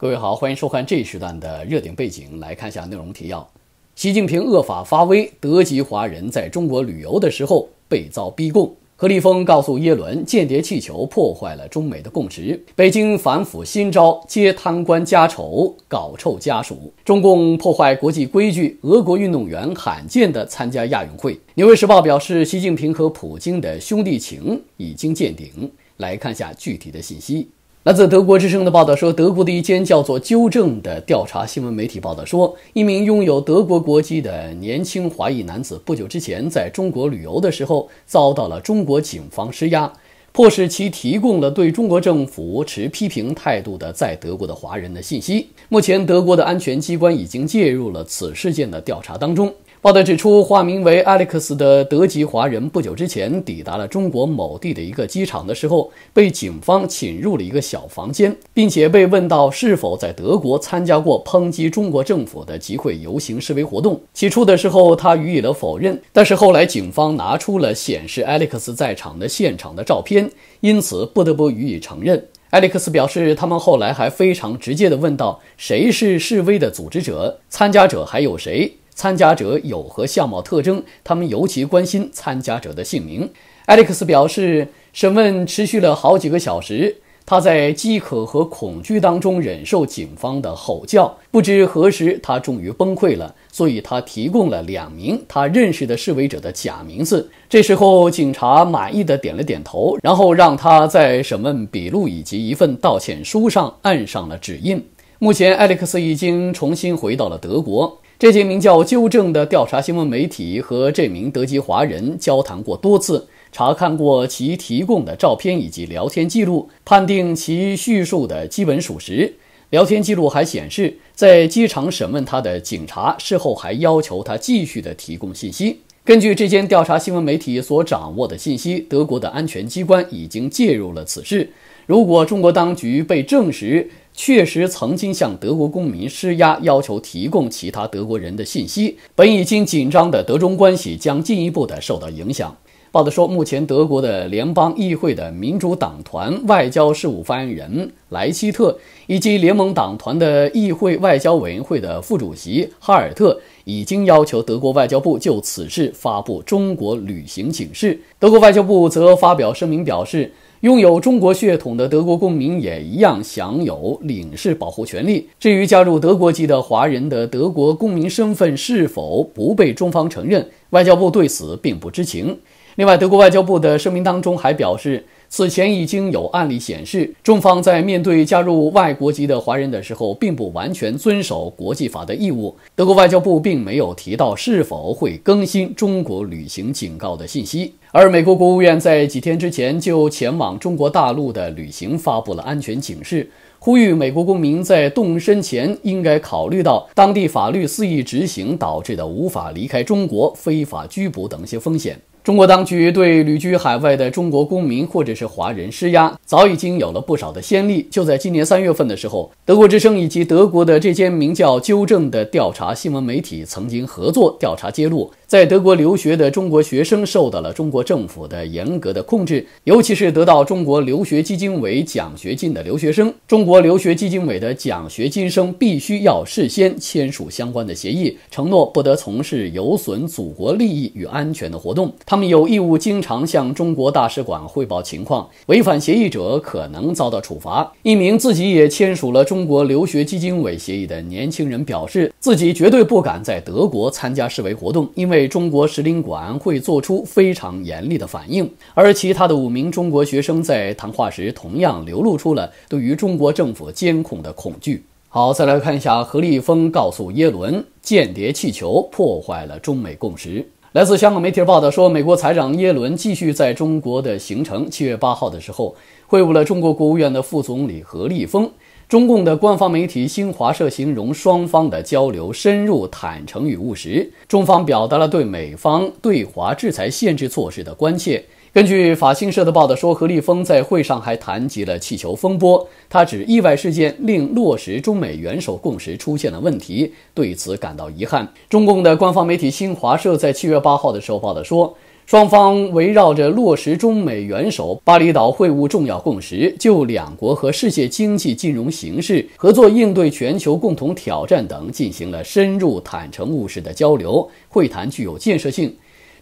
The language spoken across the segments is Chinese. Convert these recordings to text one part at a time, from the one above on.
各位好，欢迎收看《这一时段的热点背景》，来看一下内容提要：习近平恶法发威，德籍华人在中国旅游的时候被遭逼供；何立峰告诉耶伦，间谍气球破坏了中美的共识；北京反腐新招，揭贪官家丑，搞臭家属；中共破坏国际规矩，俄国运动员罕见的参加亚运会；《纽约时报》表示，习近平和普京的兄弟情已经见顶。来看下具体的信息。来自德国之声的报道说，德国的一间叫做“纠正”的调查新闻媒体报道说，一名拥有德国国籍的年轻华裔男子，不久之前在中国旅游的时候，遭到了中国警方施压，迫使其提供了对中国政府持批评态度的在德国的华人的信息。目前，德国的安全机关已经介入了此事件的调查当中。报道指出，化名为艾利克斯的德籍华人，不久之前抵达了中国某地的一个机场的时候，被警方侵入了一个小房间，并且被问到是否在德国参加过抨击中国政府的集会、游行、示威活动。起初的时候，他予以了否认，但是后来警方拿出了显示艾利克斯在场的现场的照片，因此不得不予以承认。艾利克斯表示，他们后来还非常直接地问到：“谁是示威的组织者？参加者还有谁？”参加者有何相貌特征？他们尤其关心参加者的姓名。艾利克斯表示，审问持续了好几个小时，他在饥渴和恐惧当中忍受警方的吼叫。不知何时，他终于崩溃了，所以他提供了两名他认识的示威者的假名字。这时候，警察满意的点了点头，然后让他在审问笔录以及一份道歉书上按上了指印。目前，艾利克斯已经重新回到了德国。这间名叫“纠正”的调查新闻媒体和这名德籍华人交谈过多次，查看过其提供的照片以及聊天记录，判定其叙述的基本属实。聊天记录还显示，在机场审问他的警察事后还要求他继续的提供信息。根据这间调查新闻媒体所掌握的信息，德国的安全机关已经介入了此事。如果中国当局被证实，确实曾经向德国公民施压，要求提供其他德国人的信息。本已经紧张的德中关系将进一步的受到影响。报道说，目前德国的联邦议会的民主党团外交事务发言人莱希特以及联盟党团的议会外交委员会的副主席哈尔特已经要求德国外交部就此事发布中国旅行警示。德国外交部则发表声明表示。拥有中国血统的德国公民也一样享有领事保护权利。至于加入德国籍的华人的德国公民身份是否不被中方承认，外交部对此并不知情。另外，德国外交部的声明当中还表示。此前已经有案例显示，中方在面对加入外国籍的华人的时候，并不完全遵守国际法的义务。德国外交部并没有提到是否会更新中国旅行警告的信息，而美国国务院在几天之前就前往中国大陆的旅行发布了安全警示，呼吁美国公民在动身前应该考虑到当地法律肆意执行导致的无法离开中国、非法拘捕等一些风险。中国当局对旅居海外的中国公民或者是华人施压，早已经有了不少的先例。就在今年三月份的时候，德国之声以及德国的这间名叫“纠正”的调查新闻媒体曾经合作调查揭露。在德国留学的中国学生受到了中国政府的严格的控制，尤其是得到中国留学基金委奖学金的留学生。中国留学基金委的奖学金生必须要事先签署相关的协议，承诺不得从事有损祖国利益与安全的活动。他们有义务经常向中国大使馆汇报情况。违反协议者可能遭到处罚。一名自己也签署了中国留学基金委协议的年轻人表示，自己绝对不敢在德国参加示威活动，因为。对中国使领馆会做出非常严厉的反应，而其他的五名中国学生在谈话时同样流露出了对于中国政府监控的恐惧。好，再来看一下何立峰告诉耶伦，间谍气球破坏了中美共识。来自香港媒体报道说，美国财长耶伦继续在中国的行程，七月八号的时候会晤了中国国务院的副总理何立峰。中共的官方媒体新华社形容双方的交流深入、坦诚与务实。中方表达了对美方对华制裁限制措施的关切。根据法新社的报道说，何立峰在会上还谈及了气球风波，他指意外事件令落实中美元首共识出现了问题，对此感到遗憾。中共的官方媒体新华社在七月八号的时候报道说。双方围绕着落实中美元首巴厘岛会晤重要共识，就两国和世界经济金融形势、合作应对全球共同挑战等进行了深入、坦诚、务实的交流。会谈具有建设性。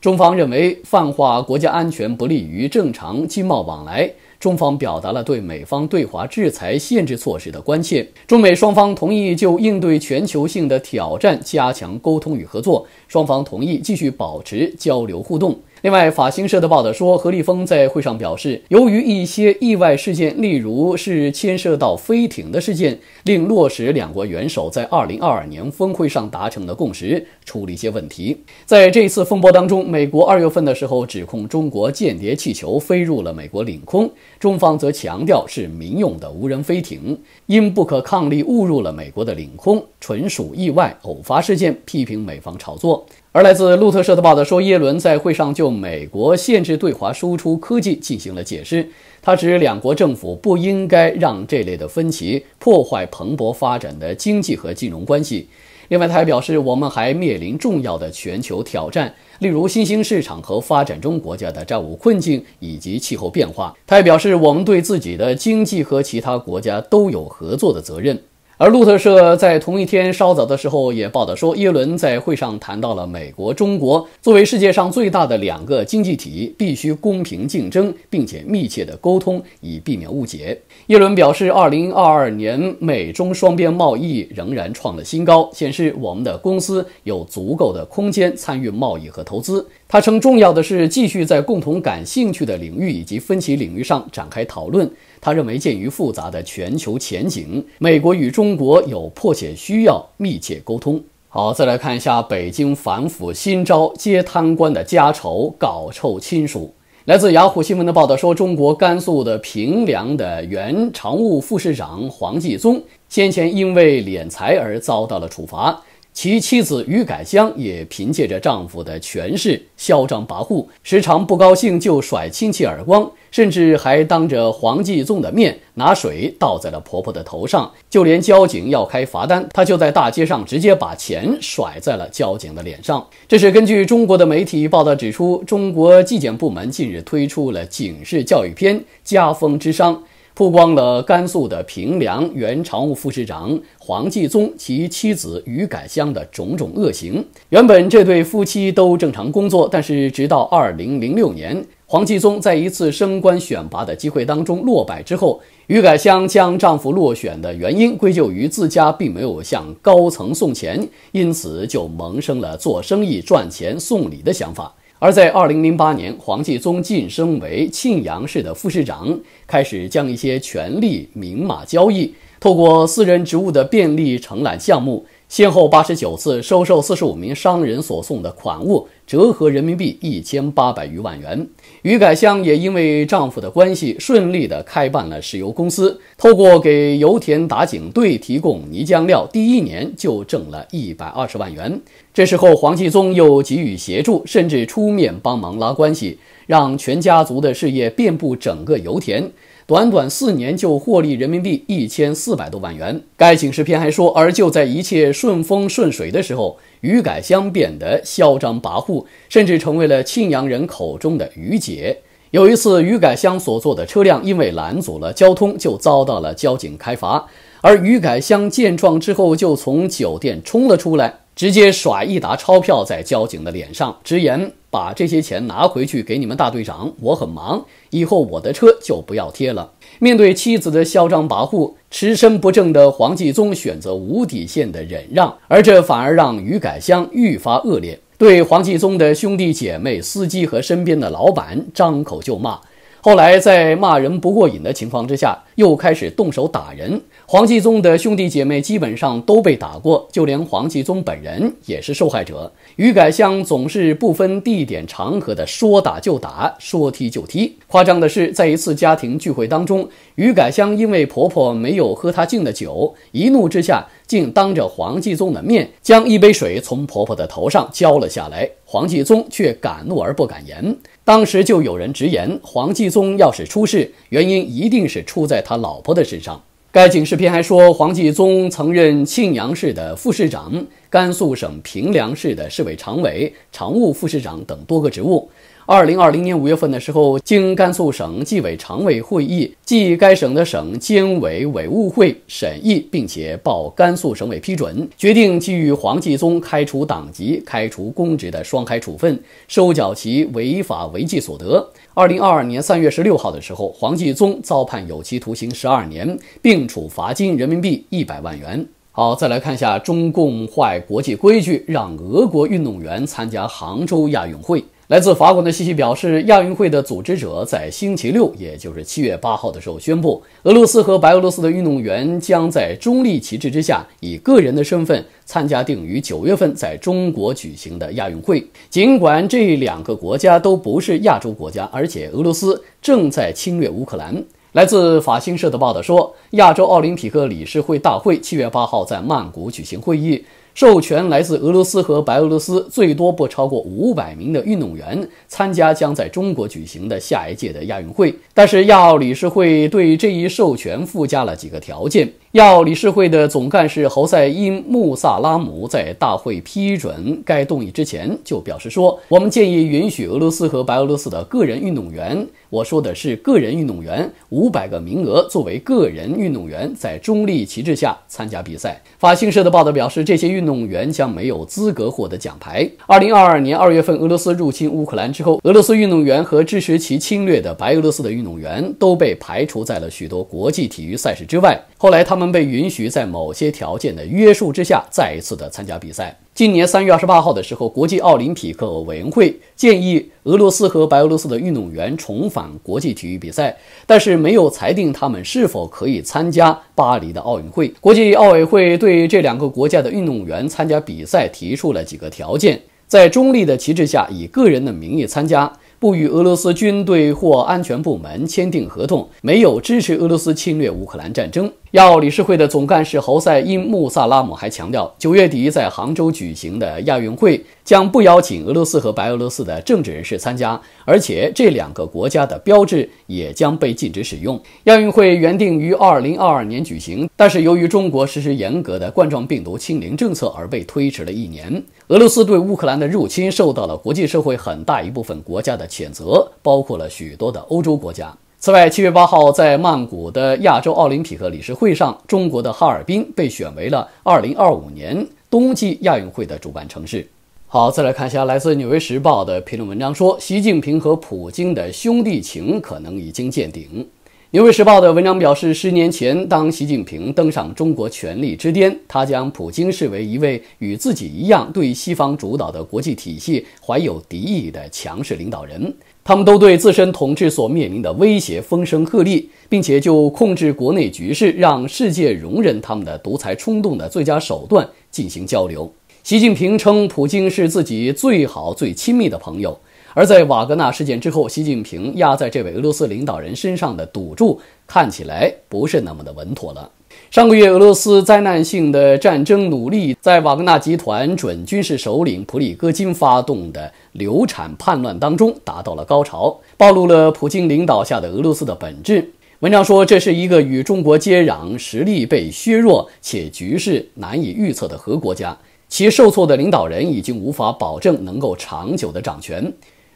中方认为，泛化国家安全不利于正常经贸往来。中方表达了对美方对华制裁限制措施的关切。中美双方同意就应对全球性的挑战加强沟通与合作。双方同意继续保持交流互动。另外，法新社的报道说，何立峰在会上表示，由于一些意外事件，例如是牵涉到飞艇的事件，令落实两国元首在二零二二年峰会上达成的共识出了一些问题。在这次风波当中，美国二月份的时候指控中国间谍气球飞入了美国领空，中方则强调是民用的无人飞艇因不可抗力误入了美国的领空，纯属意外偶发事件，批评美方炒作。而来自路透社的报道说，耶伦在会上就美国限制对华输出科技进行了解释。他指两国政府不应该让这类的分歧破坏蓬勃发展的经济和金融关系。另外，他还表示，我们还面临重要的全球挑战，例如新兴市场和发展中国家的债务困境以及气候变化。他还表示，我们对自己的经济和其他国家都有合作的责任。而路透社在同一天稍早的时候也报道说，耶伦在会上谈到了美国、中国作为世界上最大的两个经济体，必须公平竞争，并且密切的沟通，以避免误解。耶伦表示，2022年美中双边贸易仍然创了新高，显示我们的公司有足够的空间参与贸易和投资。他称，重要的是继续在共同感兴趣的领域以及分歧领域上展开讨论。他认为，鉴于复杂的全球前景，美国与中国有迫切需要密切沟通。好，再来看一下北京反腐新招，揭贪官的家仇，搞臭亲属。来自雅虎新闻的报道说，中国甘肃的平凉的原常务副市长黄继宗，先前因为敛财而遭到了处罚。其妻子于改香也凭借着丈夫的权势嚣张跋扈，时常不高兴就甩亲戚耳光，甚至还当着黄继宗的面拿水倒在了婆婆的头上。就连交警要开罚单，她就在大街上直接把钱甩在了交警的脸上。这是根据中国的媒体报道指出，中国纪检部门近日推出了警示教育片《家风之殇》。曝光了甘肃的平凉原常务副市长黄继宗及妻子于改香的种种恶行。原本这对夫妻都正常工作，但是直到2006年，黄继宗在一次升官选拔的机会当中落败之后，于改香将丈夫落选的原因归咎于自家并没有向高层送钱，因此就萌生了做生意赚钱送礼的想法。而在2008年，黄继宗晋升为庆阳市的副市长，开始将一些权力明码交易，透过私人职务的便利承揽项目。先后八十九次收受四十五名商人所送的款物，折合人民币一千八百余万元。于改香也因为丈夫的关系，顺利地开办了石油公司，透过给油田打井队提供泥浆料，第一年就挣了一百二十万元。这时候，黄继宗又给予协助，甚至出面帮忙拉关系，让全家族的事业遍布整个油田。短短四年就获利人民币一千四百多万元。该警示片还说，而就在一切顺风顺水的时候，于改香变得嚣张跋扈，甚至成为了庆阳人口中的“于姐”。有一次，于改香所坐的车辆因为拦阻了交通，就遭到了交警开罚。而于改香见状之后，就从酒店冲了出来，直接甩一沓钞票在交警的脸上，直言。把这些钱拿回去给你们大队长，我很忙，以后我的车就不要贴了。面对妻子的嚣张跋扈、持身不正的黄继宗选择无底线的忍让，而这反而让于改香愈发恶劣，对黄继宗的兄弟姐妹、司机和身边的老板张口就骂。后来，在骂人不过瘾的情况之下，又开始动手打人。黄继宗的兄弟姐妹基本上都被打过，就连黄继宗本人也是受害者。于改香总是不分地点场合的说打就打，说踢就踢。夸张的是，在一次家庭聚会当中，于改香因为婆婆没有喝她敬的酒，一怒之下竟当着黄继宗的面将一杯水从婆婆的头上浇了下来。黄继宗却敢怒而不敢言。当时就有人直言，黄继宗要是出事，原因一定是出在他老婆的身上。该警视片还说，黄继宗曾任庆阳市的副市长、甘肃省平凉市的市委常委、常务副市长等多个职务。二零二零年五月份的时候，经甘肃省纪委常委会议即该省的省监委委务会审议，并且报甘肃省委批准，决定给予黄继宗开除党籍、开除公职的双开处分，收缴其违法违纪所得。二零二二年三月十六号的时候，黄继宗遭判有期徒刑十二年，并处罚金人民币一百万元。好，再来看一下中共坏国际规矩，让俄国运动员参加杭州亚运会。来自法国的信息表示，亚运会的组织者在星期六，也就是七月八号的时候宣布，俄罗斯和白俄罗斯的运动员将在中立旗帜之下，以个人的身份参加定于九月份在中国举行的亚运会。尽管这两个国家都不是亚洲国家，而且俄罗斯正在侵略乌克兰。来自法新社的报道说，亚洲奥林匹克理事会大会七月八号在曼谷举行会议。授权来自俄罗斯和白俄罗斯最多不超过五百名的运动员参加将在中国举行的下一届的亚运会，但是亚奥理事会对这一授权附加了几个条件。要理事会的总干事侯赛因·穆萨拉姆在大会批准该动议之前就表示说：“我们建议允许俄罗斯和白俄罗斯的个人运动员，我说的是个人运动员，五百个名额作为个人运动员在中立旗帜下参加比赛。”法新社的报道表示，这些运动员将没有资格获得奖牌。二零二二年二月份，俄罗斯入侵乌克兰之后，俄罗斯运动员和支持其侵略的白俄罗斯的运动员都被排除在了许多国际体育赛事之外。后来他。他们被允许在某些条件的约束之下再一次的参加比赛。今年三月二十八号的时候，国际奥林匹克委员会建议俄罗斯和白俄罗斯的运动员重返国际体育比赛，但是没有裁定他们是否可以参加巴黎的奥运会。国际奥委会对这两个国家的运动员参加比赛提出了几个条件：在中立的旗帜下，以个人的名义参加。不与俄罗斯军队或安全部门签订合同，没有支持俄罗斯侵略乌克兰战争。亚理事会的总干事侯赛因穆萨拉姆还强调，九月底在杭州举行的亚运会。将不邀请俄罗斯和白俄罗斯的政治人士参加，而且这两个国家的标志也将被禁止使用。亚运会原定于二零二二年举行，但是由于中国实施严格的冠状病毒清零政策而被推迟了一年。俄罗斯对乌克兰的入侵受到了国际社会很大一部分国家的谴责，包括了许多的欧洲国家。此外，七月八号在曼谷的亚洲奥林匹克理事会上，中国的哈尔滨被选为了二零二五年冬季亚运会的主办城市。好，再来看一下来自《纽约时报》的评论文章，说习近平和普京的兄弟情可能已经见顶。《纽约时报》的文章表示，十年前当习近平登上中国权力之巅，他将普京视为一位与自己一样对西方主导的国际体系怀有敌意的强势领导人。他们都对自身统治所面临的威胁风声鹤唳，并且就控制国内局势、让世界容忍他们的独裁冲动的最佳手段进行交流。习近平称，普京是自己最好、最亲密的朋友。而在瓦格纳事件之后，习近平压在这位俄罗斯领导人身上的赌注看起来不是那么的稳妥了。上个月，俄罗斯灾难性的战争努力在瓦格纳集团准军事首领普里戈金发动的流产叛乱当中达到了高潮，暴露了普京领导下的俄罗斯的本质。文章说，这是一个与中国接壤、实力被削弱且局势难以预测的核国家。其受挫的领导人已经无法保证能够长久的掌权。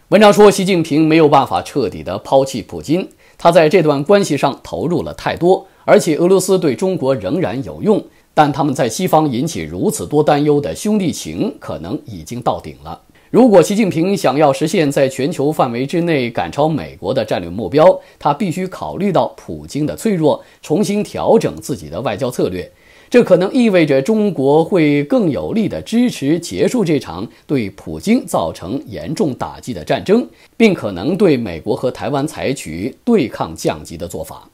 文章说，习近平没有办法彻底地抛弃普京，他在这段关系上投入了太多，而且俄罗斯对中国仍然有用。但他们在西方引起如此多担忧的兄弟情可能已经到顶了。如果习近平想要实现在全球范围之内赶超美国的战略目标，他必须考虑到普京的脆弱，重新调整自己的外交策略。这可能意味着中国会更有力地支持结束这场对普京造成严重打击的战争，并可能对美国和台湾采取对抗降级的做法。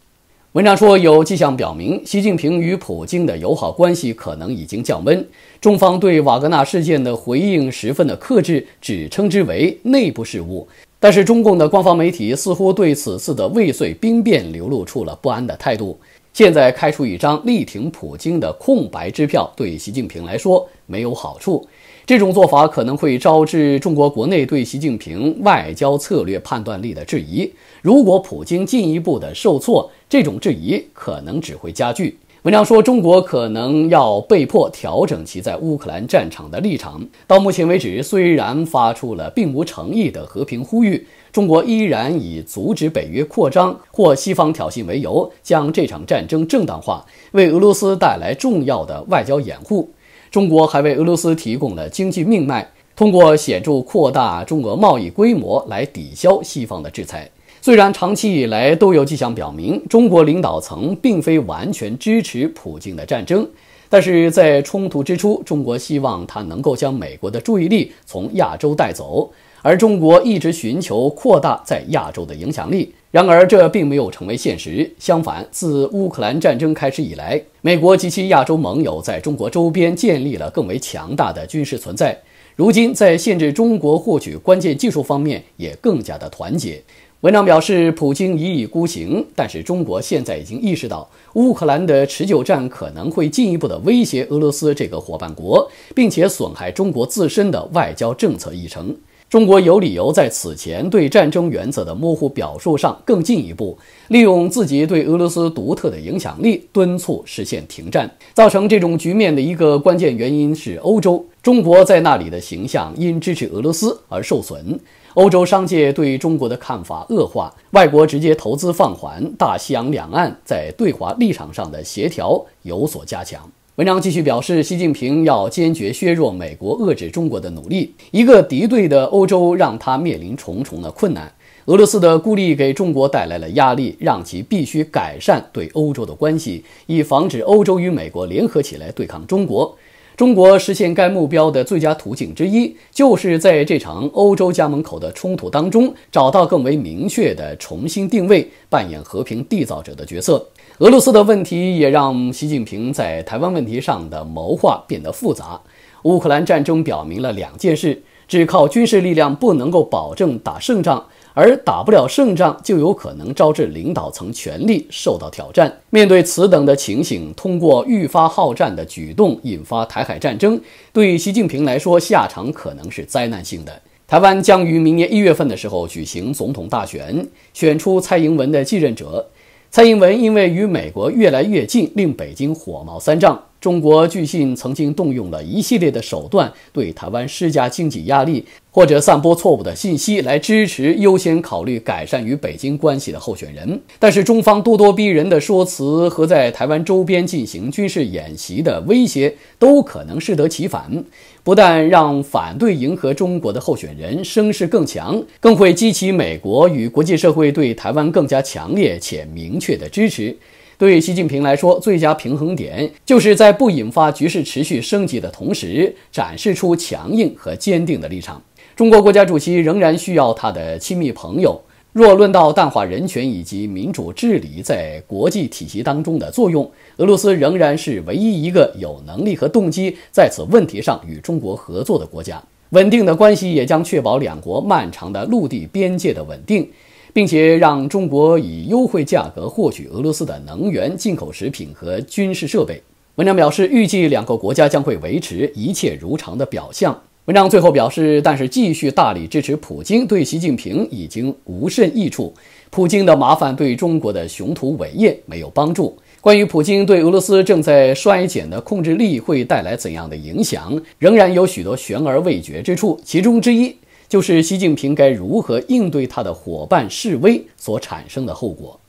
文章说，有迹象表明，习近平与普京的友好关系可能已经降温。中方对瓦格纳事件的回应十分的克制，只称之为内部事务。但是，中共的官方媒体似乎对此次的未遂兵变流露出了不安的态度。现在开出一张力挺普京的空白支票，对习近平来说没有好处。这种做法可能会招致中国国内对习近平外交策略判断力的质疑。如果普京进一步的受挫，这种质疑可能只会加剧。文章说，中国可能要被迫调整其在乌克兰战场的立场。到目前为止，虽然发出了并无诚意的和平呼吁，中国依然以阻止北约扩张或西方挑衅为由，将这场战争正当化，为俄罗斯带来重要的外交掩护。中国还为俄罗斯提供了经济命脉，通过显著扩大中俄贸易规模来抵消西方的制裁。虽然长期以来都有迹象表明，中国领导层并非完全支持普京的战争，但是在冲突之初，中国希望他能够将美国的注意力从亚洲带走，而中国一直寻求扩大在亚洲的影响力。然而，这并没有成为现实。相反，自乌克兰战争开始以来，美国及其亚洲盟友在中国周边建立了更为强大的军事存在。如今，在限制中国获取关键技术方面，也更加的团结。文章表示，普京一意孤行，但是中国现在已经意识到，乌克兰的持久战可能会进一步的威胁俄罗斯这个伙伴国，并且损害中国自身的外交政策议程。中国有理由在此前对战争原则的模糊表述上更进一步，利用自己对俄罗斯独特的影响力，敦促实现停战。造成这种局面的一个关键原因是，欧洲中国在那里的形象因支持俄罗斯而受损。欧洲商界对中国的看法恶化，外国直接投资放缓，大西洋两岸在对华立场上的协调有所加强。文章继续表示，习近平要坚决削弱美国遏制中国的努力。一个敌对的欧洲让他面临重重的困难，俄罗斯的孤立给中国带来了压力，让其必须改善对欧洲的关系，以防止欧洲与美国联合起来对抗中国。中国实现该目标的最佳途径之一，就是在这场欧洲家门口的冲突当中，找到更为明确的重新定位，扮演和平缔造者的角色。俄罗斯的问题也让习近平在台湾问题上的谋划变得复杂。乌克兰战争表明了两件事：只靠军事力量不能够保证打胜仗。而打不了胜仗，就有可能招致领导层权力受到挑战。面对此等的情形，通过愈发好战的举动引发台海战争，对习近平来说，下场可能是灾难性的。台湾将于明年一月份的时候举行总统大选，选出蔡英文的继任者。蔡英文因为与美国越来越近，令北京火冒三丈。中国据信曾经动用了一系列的手段对台湾施加经济压力，或者散播错误的信息来支持优先考虑改善与北京关系的候选人。但是，中方咄咄逼人的说辞和在台湾周边进行军事演习的威胁都可能适得其反，不但让反对迎合中国的候选人声势更强，更会激起美国与国际社会对台湾更加强烈且明确的支持。对习近平来说，最佳平衡点就是在不引发局势持续升级的同时，展示出强硬和坚定的立场。中国国家主席仍然需要他的亲密朋友。若论到淡化人权以及民主治理在国际体系当中的作用，俄罗斯仍然是唯一一个有能力和动机在此问题上与中国合作的国家。稳定的关系也将确保两国漫长的陆地边界的稳定。并且让中国以优惠价格获取俄罗斯的能源、进口食品和军事设备。文章表示，预计两个国家将会维持一切如常的表象。文章最后表示，但是继续大力支持普京对习近平已经无甚益处。普京的麻烦对中国的雄图伟业没有帮助。关于普京对俄罗斯正在衰减的控制力会带来怎样的影响，仍然有许多悬而未决之处，其中之一。就是习近平该如何应对他的伙伴示威所产生的后果。